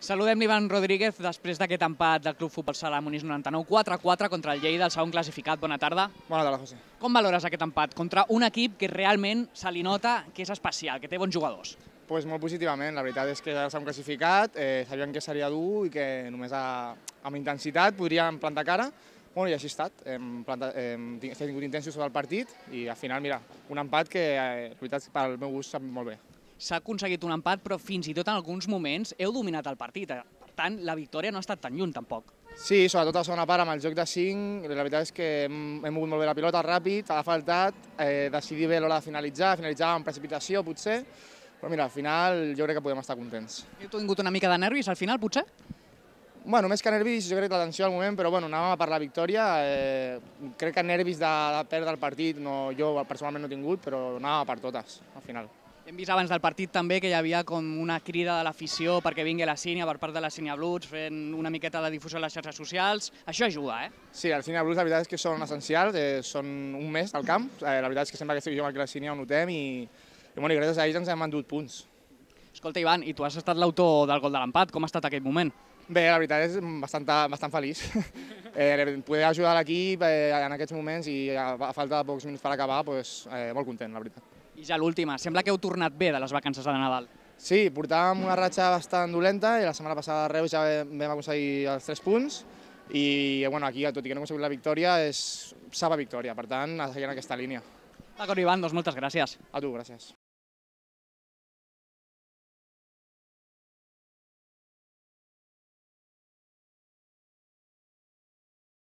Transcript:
Saludem l'Ivan Rodríguez després d'aquest empat del Club Futbol Sala Monís 99 4-4 contra el Lleida, el segon classificat. Bona tarda. Bona tarda, José. Com valores aquest empat contra un equip que realment se li nota que és especial, que té bons jugadors? Pues molt positivament, la veritat és que ja s'han classificat, eh, sabien que seria dur i que només a, amb intensitat podríem plantar cara, bueno, i així ha estat, hem, plantat, hem tingut intensos sobre el partit i al final, mira, un empat que, eh, la veritat, pel meu gust sap molt bé s'ha aconseguit un empat, però fins i tot en alguns moments heu dominat el partit. Per tant, la victòria no ha estat tan lluny, tampoc. Sí, sobretot a la segona part, amb el joc de 5, la veritat és que hem, mogut molt bé la pilota ràpid, ha faltat eh, decidir bé l'hora de finalitzar, finalitzar amb precipitació, potser, però mira, al final jo crec que podem estar contents. Heu tingut una mica de nervis al final, potser? Bueno, més que nervis, jo crec que l'atenció al moment, però bueno, anàvem a per la victòria. Eh, crec que nervis de, de perdre el partit, no, jo personalment no he tingut, però anava per totes, al final. Hem vist abans del partit també que hi havia com una crida de l'afició perquè vingui la Sínia per part de la Sínia Blues, fent una miqueta de difusió a les xarxes socials. Això ajuda, eh? Sí, la Sínia Blues la veritat és que són essencials, eh, són un mes al camp. Eh, la veritat és que sembla que estic jo amb la Sínia, ho notem, i, i, bueno, i gràcies a ells ens hem endut punts. Escolta, Ivan, i tu has estat l'autor del gol de l'empat. Com ha estat aquest moment? Bé, la veritat és bastant, bastant feliç. eh, poder ajudar l'equip eh, en aquests moments i a, a falta de pocs minuts per acabar, doncs, eh, molt content, la veritat. I ja l'última, sembla que heu tornat bé de les vacances de Nadal. Sí, portàvem una ratxa bastant dolenta i la setmana passada a Reus ja vam aconseguir els 3 punts i bueno, aquí, tot i que no hem aconseguit la victòria, és saba victòria, per tant, a seguir en aquesta línia. D'acord, Ivan, doncs moltes gràcies. A tu, gràcies.